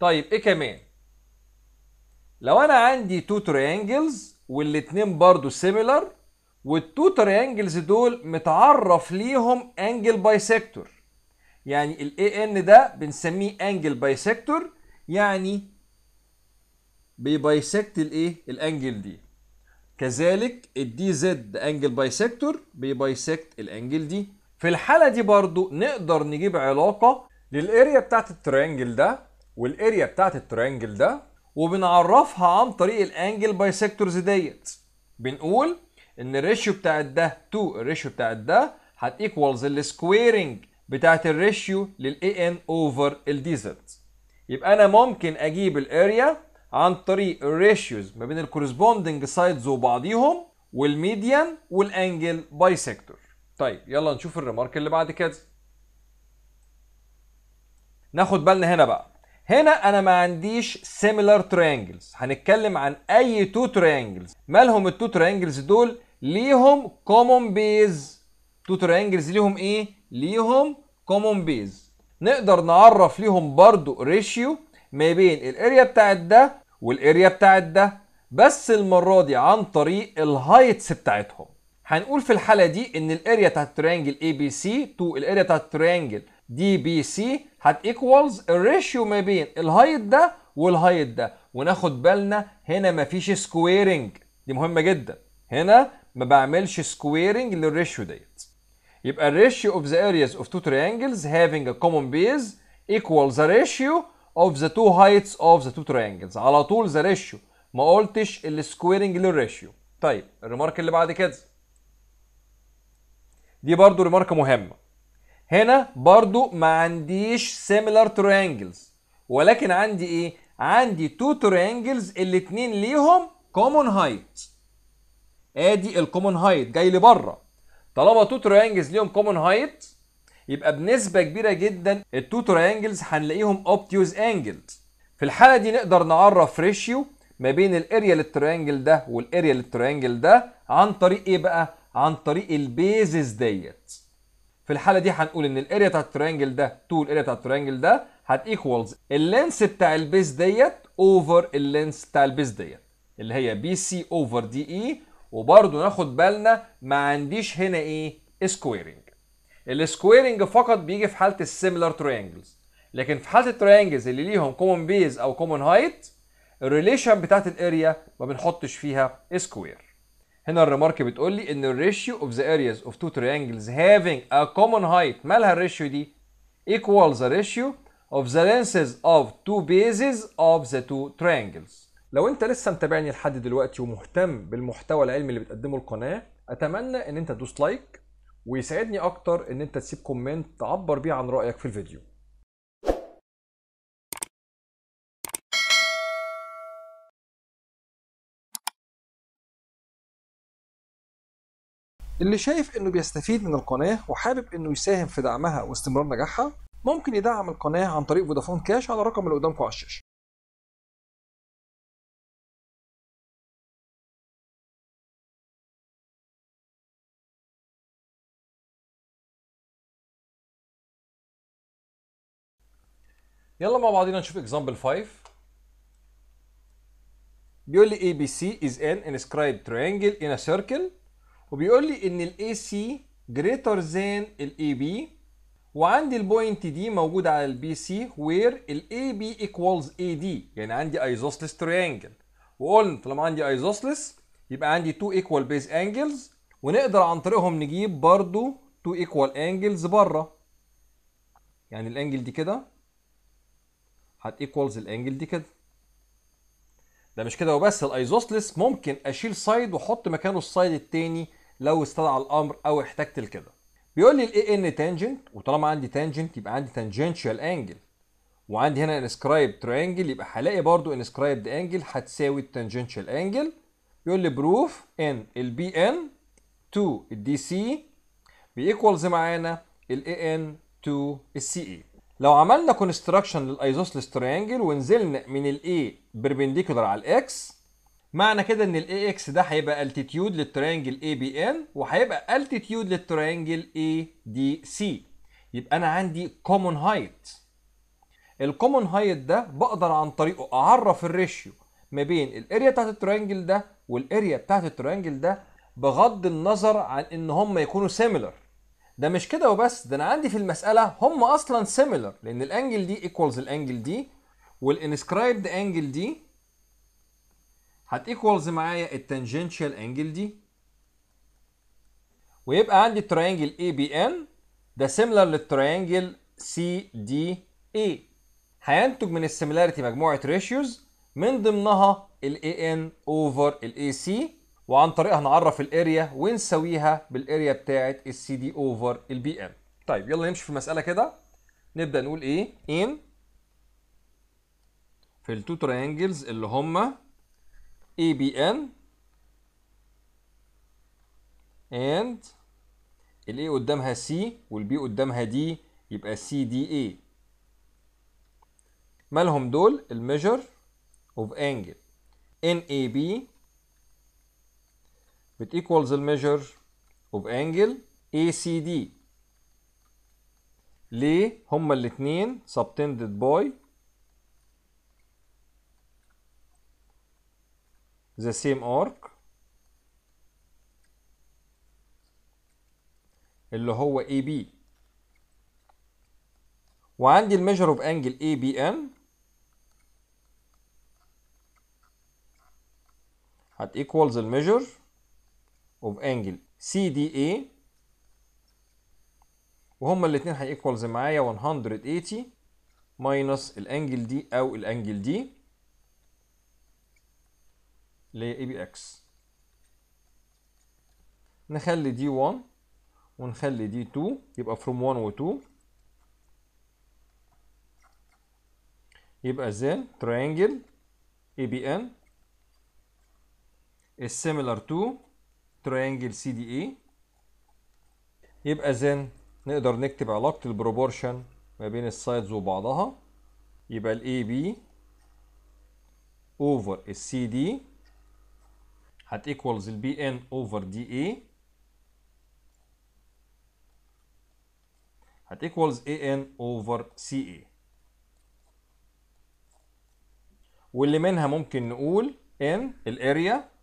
طيب ايه كمان لو انا عندي two triangles والاتنين برضو similar والتو تريانجلز دول متعرف ليهم انجل بايسكتور يعني الاي ان ده بنسميه انجل بايسكتور يعني بيبايسكت الايه الانجل دي كذلك الدي زد انجل بايسكتور بيبايسكت الانجل دي في الحاله دي برضو نقدر نجيب علاقه للاريا بتاعت التريانجل ده والاريا بتاعت التريانجل ده وبنعرفها عن طريق الانجل بايسكتورز ديت بنقول ان الريشيو بتاعت ده تو الريشيو بتاعت ده هت ايكوالز السكويرنج بتاعت الريشيو للاي ان اوفر الديزرت يبقى انا ممكن اجيب الاريا عن طريق الريشيوز ما بين الكورسبوندنج سايدز وبعضيهم والميديان والانجل باي سيكتور طيب يلا نشوف الريمارك اللي بعد كده ناخد بالنا هنا بقى هنا انا ما عنديش سيميلر تريانجلز هنتكلم عن اي تو تريانجلز مالهم التو تريانجلز دول ليهم كومون بيز تو ترينجلز ليهم ايه ليهم كومون بيز نقدر نعرف ليهم برضو ريشيو ما بين الاريا بتاعت ده والاريا بتاعت ده بس المره دي عن طريق الهايتس بتاعتهم هنقول في الحاله دي ان الاريا بتاعت الترينجل اي بي سي تو الاريا بتاعت الترينجل دي بي سي هت ايكوالز الريشيو ما بين الهايت ده والهايت ده وناخد بالنا هنا مفيش سكويرنج دي مهمه جدا هنا ما بعملش سكويرنج للريشيو ديت يبقى الريشيو اوف ذا areas of two triangles having a common base ايكوال the ratio of the two heights of the two triangles على طول the ratio ما قلتش السكويرنج للريشيو طيب الريمارك اللي بعد كده دي برضو ريمارك مهمه هنا برضو ما عنديش similar triangles ولكن عندي ايه عندي two triangles الاتنين ليهم common height ادي الكومون هايت جاي لي بره طالما تو تريانجلز ليهم كومون هايت يبقى بنسبه كبيره جدا التو تريانجلز هنلاقيهم اوبتيوز انجلز في الحاله دي نقدر نعرف ريشيو ما بين الاريا للتريانجل ده والاريا للتريانجل ده عن طريق ايه بقى عن طريق البيزز ديت في الحاله دي هنقول ان الاريا بتاع التريانجل ده تو الاريا بتاع التريانجل ده هت ايكوالز اللينس بتاع البيز ديت اوفر اللينس بتاع البيز ديت اللي هي بي سي اوفر دي اي وبرضو ناخد بالنا ما عنديش هنا ايه سكويرنج السكويرنج فقط بيجي في حاله السيميلر تريانجلز لكن في حاله التريانجلز اللي ليهم كومن بيز او كومن هايت الريليشن بتاعت الاريا ما بنحطش فيها سكوير هنا الريمارك بتقول لي ان الريشيو اوف ذا ارياز اوف تو تريانجلز هافينج ا كومن هايت مالها الريشيو دي ايكوال ذا ريشيو of the lenses of two bases of the two triangles لو انت لسه متابعني لحد دلوقتي ومهتم بالمحتوى العلمي اللي بتقدمه القناه اتمنى ان انت تدوس لايك ويساعدني اكتر ان انت تسيب كومنت تعبر بيه عن رايك في الفيديو اللي شايف انه بيستفيد من القناه وحابب انه يساهم في دعمها واستمرار نجاحها ممكن يدعم القناه عن طريق فودافون كاش على الرقم اللي قدامكم على الشاشه يلا مع بعضينا نشوف اكزامبل 5 بيقول لي اي بي سي از ان انسكرايب تريانجل ان ا سيركل وبيقول لي ان الاي سي جريتر ذان الاي بي وعندي البوينت دي موجودة على البي سي وير الاي بي ايكوالز اي دي يعني عندي ايزوسلس تريانجل وقلنا طالما عندي ايزوسلس يبقى عندي تو ايكوال بيز انجلز ونقدر عن طريقهم نجيب برضو تو ايكوال انجلز بره يعني الانجل دي كده هت ايكوالز الانجل دي كده ده مش كده وبس الايزوسلس ممكن اشيل سايد واحط مكانه السايد التاني لو استدعى الامر او احتجت لكده بيقول لي الاي ان تانجنت وطالما عندي تانجنت يبقى عندي تانجنشال انجل وعندي هنا انسكرايب تريانجل يبقى هلاقي برضو انسكرايب انجل هتساوي التانجنشال انجل بيقول لي بروف ان البي ان تو الدي سي بيكوالز معانا الاي ان تو السي اي لو عملنا كونستراكشن للايزوسلس تريانجل ونزلنا من الاي بيربنديكولار على الاكس معنى كده ان الاي اكس ده هيبقى التيتيود للتريانجل اي بي ان وهيبقى التيتيود للتريانجل اي دي سي يبقى انا عندي كومون هايت الكومون هايت ده بقدر عن طريقه اعرف الريشيو ما بين الاريا بتاعت التريانجل ده والاريا بتاعت التريانجل ده بغض النظر عن ان هم يكونوا سيميلر ده مش كده وبس ده انا عندي في المساله هم اصلا سيميلر لان الانجل دي ايكوالز الانجل دي والانسكرايبد انجل دي هت ايكوالز معايا التانجنشال انجل دي ويبقى عندي التراينجل اي بي ان ده سيميلر للتراينجل سي دي اي هينتج من السيميلاريتي مجموعه ريشيوز من ضمنها الاي ان اوفر الاي سي وعن طريقها نعرف الاريا ونساويها بالاريا بتاعه السي دي اوفر البي ام طيب يلا نمشي في المساله كده نبدا نقول ايه ان في التو تريانجلز اللي هما اي بي ان اند الاي قدامها سي والبي قدامها دي يبقى سي دي اي مالهم دول الميجر اوف انجل ان اي بي بتيكوالز الميجر اوف انجل اي سي دي ليه هما الاثنين سبتندد باي the same arc اللي هو AB وعندي الميجر اوف انجل ABN هت equals الميجر of angle CDA وهما الاثنين هيكوالز معايا 180 ماينس الانجل دي او الانجل دي اللي هي اي بي اكس نخلي دي 1 ونخلي دي 2 يبقى فروم 1 و 2 يبقى زين تريانجل اي بي ان is similar to تريانجل سي دي اي يبقى زين نقدر نكتب علاقة البروبورشن ما بين السايدز وبعضها يبقى الاي بي over السي دي هت البي ان اوفر over DA هت ان AN over CA واللي منها ممكن نقول ان الاريا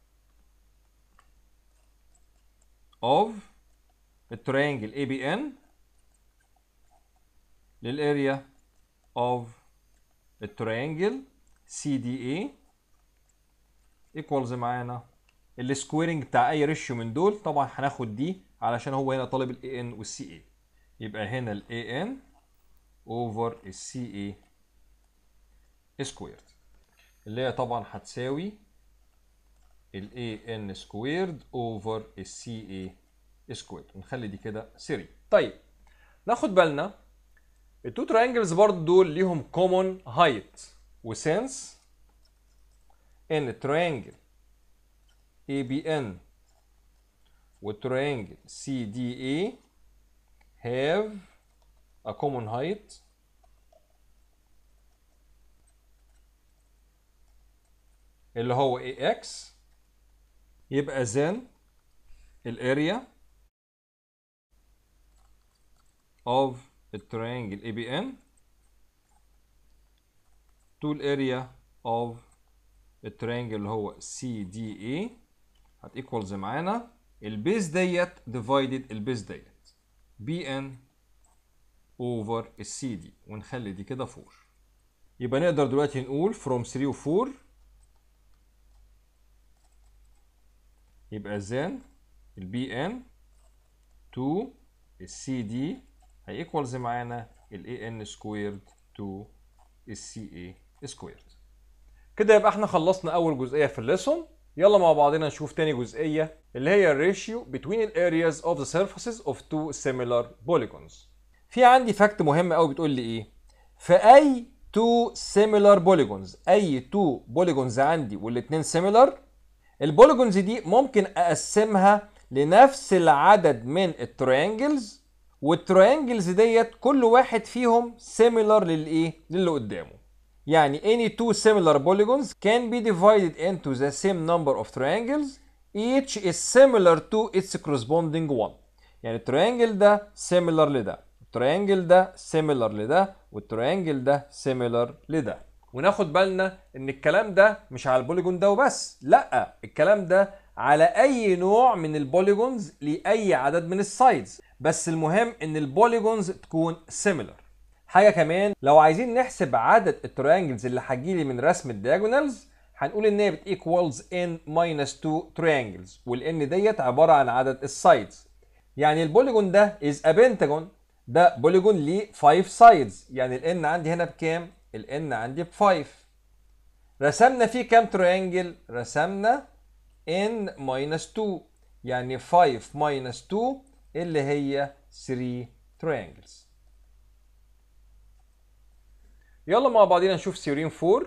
of the triangle ABN للاريا of the triangle CDA equals معانا السكويرنج بتاع اي ريشيو من دول طبعا هناخد دي علشان هو هنا طالب الـ AN والـ CA يبقى هنا الـ AN over الـ CA squared اللي هي طبعا هتساوي ال AN squared over ال CA squared ونخلي دي كده 3 طيب ناخد بالنا التو ترينجلز برضه دول ليهم height و وسنس ان ترينجل ABN d CDA have a common height اللي هو AX يبقى then الاريا of الترينجل triangle ABN to to area of triangle اللي هو CDA e هت اي هتيكوالز معانا البيز ديت ديفايدد البيز ديت BN over CD ونخلي دي كده 4 يبقى نقدر دلوقتي نقول from 3 و 4 يبقى زين البي ان تو السي دي هيكوالز معانا الاي ان سكويرد تو السي اي سكويرد كده يبقى احنا خلصنا اول جزئيه في الليسون يلا مع بعضنا نشوف تاني جزئيه اللي هي الريشيو between areas of the surfaces of two similar polygons في عندي فاكت مهم قوي بتقول لي ايه في اي two similar polygons اي two polygons عندي والاثنين similar البوليجونز دي ممكن اقسمها لنفس العدد من التريانجلز والتريانجلز ديت كل واحد فيهم سيميلر للايه للي قدامه يعني any two similar polygons can be divided into the same number of triangles each is similar to its corresponding one يعني التريانجل ده similar لده التريانجل ده similar لده والتريانجل ده similar لده وناخد بالنا ان الكلام ده مش على البوليجون ده وبس لا الكلام ده على اي نوع من البوليجونز لاي عدد من السايدز بس المهم ان البوليجونز تكون سيميلر حاجه كمان لو عايزين نحسب عدد التريانجلز اللي هتجيلي من رسم الدياجونالز هنقول ان هي بتيكوالز ان ماينس 2 تريانجلز والان ديت عباره عن عدد السايدز يعني البوليجون ده از ا بنتاجون ده بوليجون ليه 5 سايدز يعني الان عندي هنا بكام الان عندي ب 5 رسمنا فيه كام تريانجل رسمنا n ماينس 2 يعني 5 ماينس 2 اللي هي 3 تريانجلز يلا مع بعضينا نشوف سيورين 4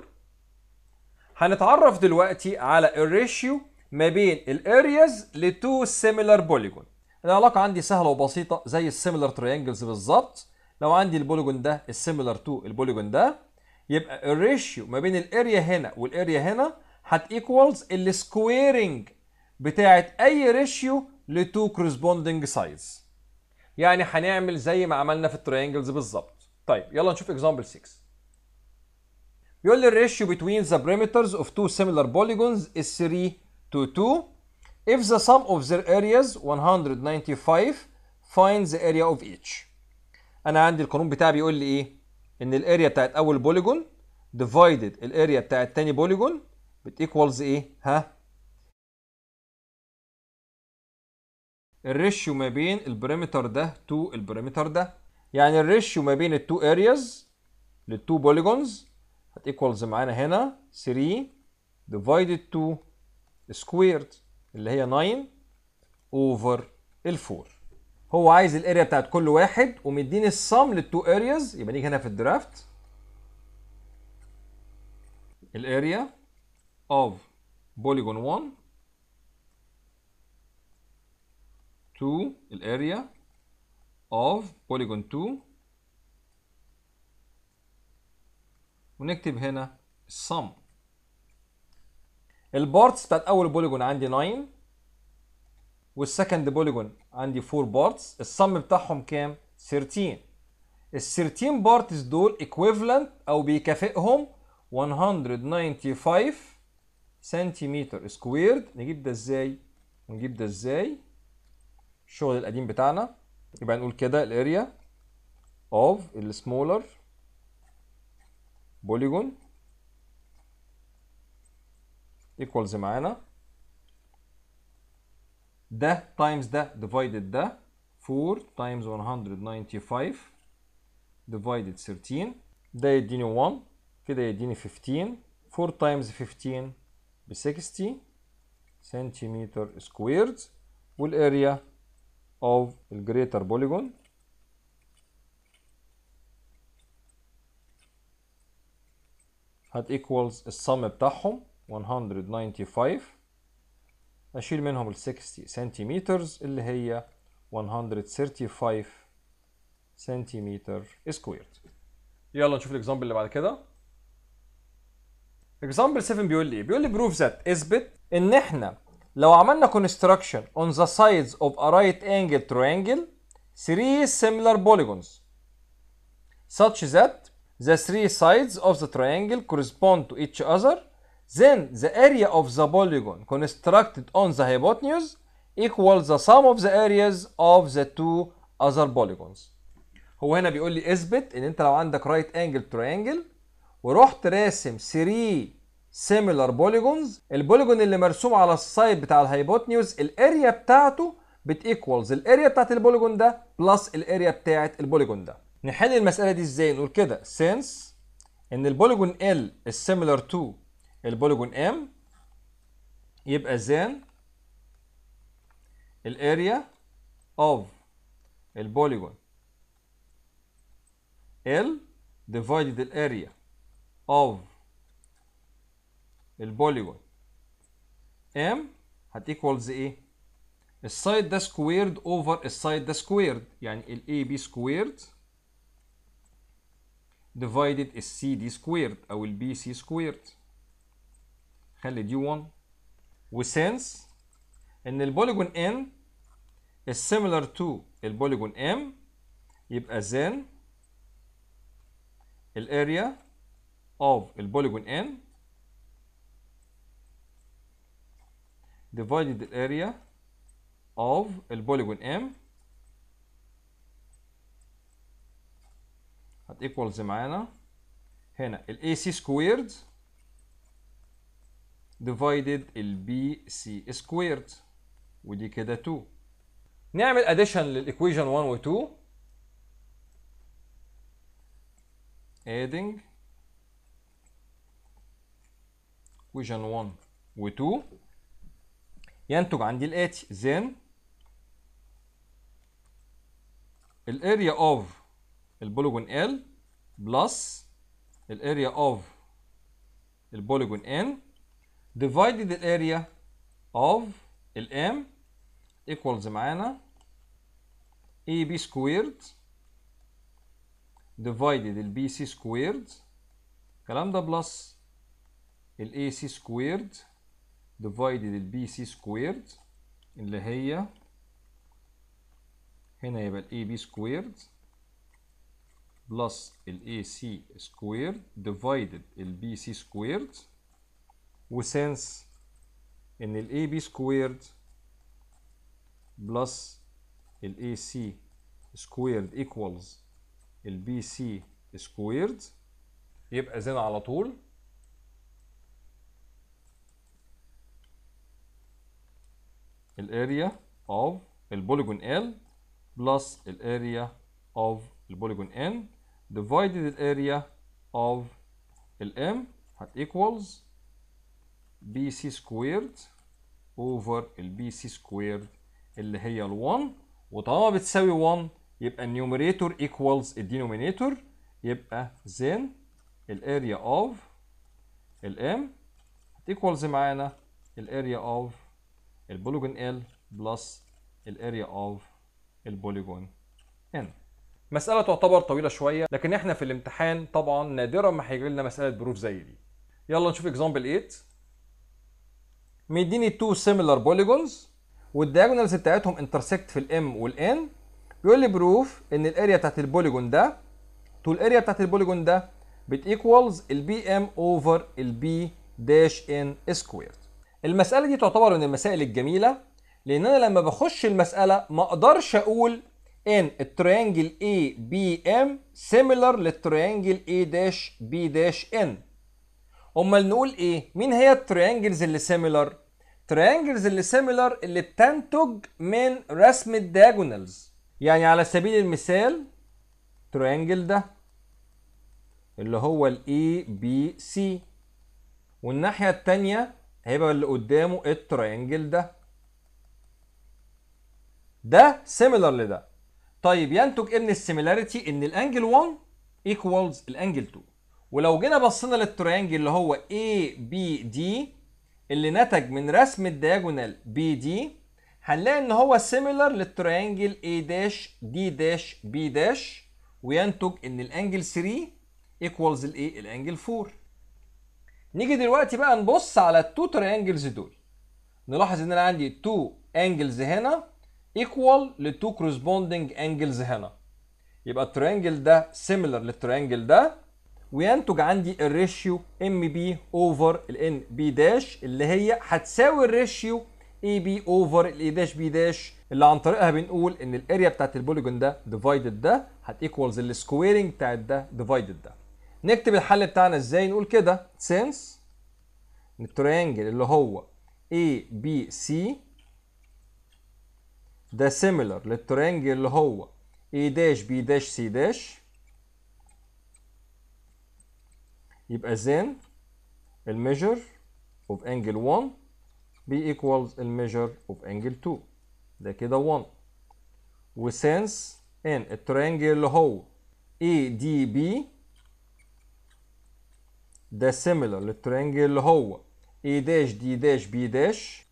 هنتعرف دلوقتي على الريشيو ما بين الارياز لتو سيميلر بوليجون العلاقه عندي سهله وبسيطه زي السيميلر تريانجلز بالظبط لو عندي البوليجون ده السيميلر تو البوليجون ده يبقى الريشيو ما بين الاريا هنا والاريا هنا هت ايكوالز السكويرنج بتاعت اي ريشيو لتو كورسبوندنج سايز يعني هنعمل زي ما عملنا في التريانجلز بالظبط طيب يلا نشوف اكزامبل 6 بيقول لي الريشيو between the perimeters of two similar polygons is 3 to 2 if the sum of their areas 195 فايند the area of each انا عندي القانون بتاعي بيقول لي ايه ان الاريا بتاعت اول بوليجون ديفايدد الاريا بتاعت تاني بوليجون بتيكوالز ايه ها الريشيو ما بين البريمتر ده تو البريمتر ده يعني الريشيو ما بين التو ارياز للتو بوليجونز هتيكوالز معانا هنا 3 ديفايدد 2 سكويرد اللي هي 9 اوفر ال 4 هو عايز الاريا بتاعت كل واحد ومديني الصم للتو ارياز يبقى نيجي هنا في الدرافت الاريا of polygon 1 تو الاريا of polygon 2 ونكتب هنا الصم البارتس بتاعت اول بوليجون عندي 9 والسكند بوليجون عندي 4 بارتس الصم بتاعهم كام 13 ال 13 بارتس دول ايكويفالنت او بيكافئهم 195 سنتيمتر سكويرد نجيب ده ازاي ونجيب ده ازاي الشغل القديم بتاعنا يبقى نقول كده الاريا اوف السمولر بوليجون ايكوالز معانا ده تايمز ده ديفايدد ده 4 تايمز 195 ديفايدد 13 ده يديني 1 كده يديني 15 4 تايمز 15 ب 60 سنتيمتر سكويرز والاريا اوف الجريتر بوليجون هات ايكوالز السم بتاعهم 195 أشيل منهم ال 60 سنتيمتر اللي هي 135 سنتيمتر سكويرد يلا نشوف الاكزامبل اللي بعد كده اكزامبل 7 بيقول لي بيقول لي بروف ذات اثبت ان احنا لو عملنا كونستراكشن اون ذا سايدز اوف ا رايت انجل تريانجل three similar polygons such that the three sides of the triangle correspond to each other then the area of the polygon constructed on the hypotenuse equals the sum of the areas of the two other polygons هو هنا بيقول لي اثبت ان انت لو عندك رايت انجل تريانجل ورحت راسم 3 similar polygons البوليجون اللي مرسوم على السايد بتاع الهايبوتنيوز الاريا بتاعته بتيكوالز الاريا بتاعت البوليجون ده بلس الاريا بتاعت البوليجون ده نحل المساله دي ازاي نقول كده since ان البوليجون L is similar to البوليجون ام يبقى زان الاريا اوف البوليجون يعني ال ديفايدد الاريا اوف البوليجون ام هتيكوالز ايه السايد ده سكويرد اوفر السايد ده سكويرد يعني الاي بي سكويرد divided السي دي سكويرد او البي سي سكويرد خلي دي 1 وسنس ان البوليجون ان is similar to البوليجون ام يبقى زين الاريا اوف البوليجون ان ديفايدد الاريا اوف البوليجون ام هت equals معانا هنا الاي سي سكويرد divided البي سي سكويرد ودي كده 2 نعمل addition للايكويشن 1 و 2 adding equation 1 و 2 ينتج عندي الاتي then الاريا اوف البوليجون ال بلس الاريا اوف البوليجون ان divided الاريا of الام equals معانا ab squared divided البي سي squared الكلام ده بلس الاي سي squared divided البي سي squared اللي هي هنا يبقى الاي بي squared بلس الاي سي squared divided البي سي squared وسنس ان الاي بي سكويرد بلس الاي سي سكويرد ايكوالز البي سي سكويرد يبقى زين على طول الاريا اوف البوليجون ال بلس الاريا اوف البوليجون ان ديفايدد الاريا اوف الام هت ايكوالز بي سي سكويرد اوفر البي سي سكويرد اللي هي ال1 وطالما بتساوي 1 يبقى النيوميريتور ايكوالز الدينومينيتور يبقى زين الاريا اوف الام ايكوالز معانا الاريا اوف البوليجون ال بلس الاريا اوف البوليجون ان مسألة تعتبر طويلة شوية لكن احنا في الامتحان طبعا نادرا ما هيجي لنا مسألة بروف زي دي يلا نشوف اكزامبل 8 مديني تو سيميلر بوليجونز والدياجونالز بتاعتهم انترسكت في الام والان بيقول لي بروف ان الاريا بتاعت البوليجون ده تو الاريا بتاعت البوليجون ده بتيكوالز البي ام اوفر البي داش ان سكويرد المساله دي تعتبر من المسائل الجميله لان انا لما بخش المساله ما اقدرش اقول ان التريانجل اي بي ام سيميلر للتريانجل اي داش بي داش ان امال نقول ايه مين هي التريانجلز اللي سيميلر تريانجلز اللي سيميلر اللي بتنتج من رسم الدياجونالز يعني على سبيل المثال تريانجل ده اللي هو الاي بي سي والناحيه الثانيه هيبقى اللي قدامه التريانجل ده ده سيميلر لده طيب ينتج ايه من السيميلاريتي ان الانجل 1 ايكوالز الانجل 2 ولو جينا بصينا للتريانجل اللي هو ABD اللي نتج من رسم الدياجونال BD هنلاقي ان هو سيميلر للتريانجل A داش D داش B داش وينتج ان الانجل 3 ايكوالز الايه الانجل 4 نيجي دلوقتي بقى نبص على التو تريانجلز دول نلاحظ ان انا عندي تو انجلز هنا ايكوال لتو كورسبوندنج انجلز هنا يبقى التريانجل ده سيميلر للتريانجل ده وينتج عندي الريشيو ام بي اوفر الان بي داش اللي هي هتساوي الريشيو اي بي اوفر الاي داش بي داش اللي عن طريقها بنقول ان الاريا بتاعت البوليجون ده ديفايدد ده هتيكوالز السكويرنج بتاعت ده ديفايدد ده نكتب الحل بتاعنا ازاي نقول كده سينس التريانجل اللي هو اي بي سي ده سيميلر للتريانجل اللي هو اي داش بي داش سي داش يبقى زين الميجر of angle 1 be equals الميجر of angle 2 ده كده 1 وsince ان الترينجل اللي هو ADB ده سيميلر للترينجل اللي هو A داش D داش B داش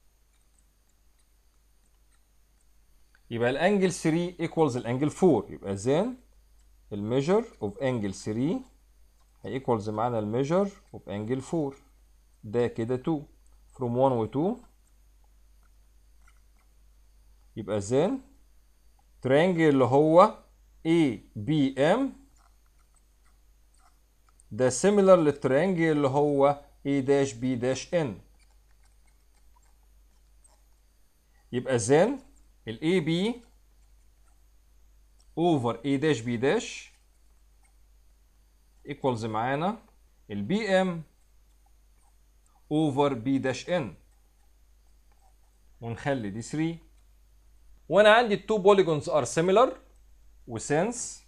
يبقى الانجل 3 equals الانجل 4 يبقى زين الميجر of angle 3 هيكوالز معانا الميجر وبانجل 4 ده كده 2 from 1 و 2 يبقى زين ترينجل اللي هو اي بي ام ده سيميلر للترينجل اللي هو اي داش بي داش ان يبقى زين الاي بي اوفر اي داش بي داش ايكوالز معانا البي ام اوفر بي داش ان ونخلي دي 3 وانا عندي التو بوليجونز ار سيميلر وسنس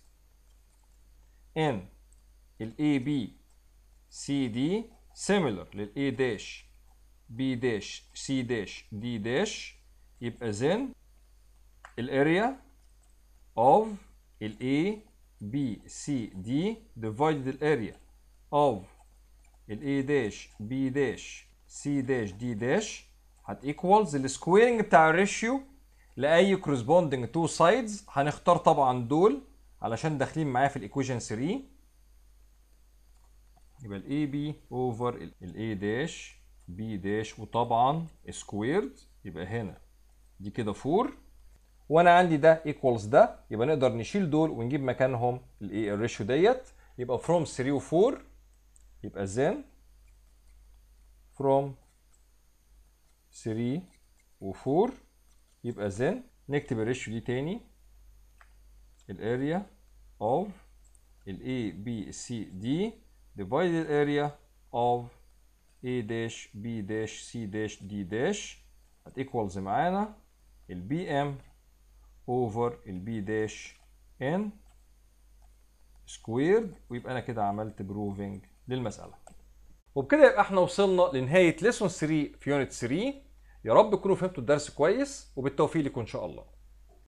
ان الاي بي سي دي سيميلر للاي داش بي داش سي داش دي داش يبقى زين الاريا اوف الاي BCD divided area of ال A dash B dash C dash D dash هت equals السكويرنج بتاع ratio لاي corresponding two sides هنختار طبعا دول علشان داخلين معايا في الايكويشن 3 يبقى AB over اوفر A dash B dash وطبعا squared يبقى هنا دي كده 4 وانا عندي ده ايكوالز ده يبقى نقدر نشيل دول ونجيب مكانهم الايه الريشيو ديت يبقى فروم 3 و4 يبقى زين فروم 3 و4 يبقى زين نكتب الريشيو دي تاني الاريا اوف الاي بي سي دي divided area of A dash B dash C dash D dash هتيكوالز معانا البي ام اوفر البي داش ان سكويرد ويبقى انا كده عملت بروفنج للمساله وبكده يبقى احنا وصلنا لنهايه ليسون 3 في يونت 3 يا رب تكونوا فهمتوا الدرس كويس وبالتوفيق لكم ان شاء الله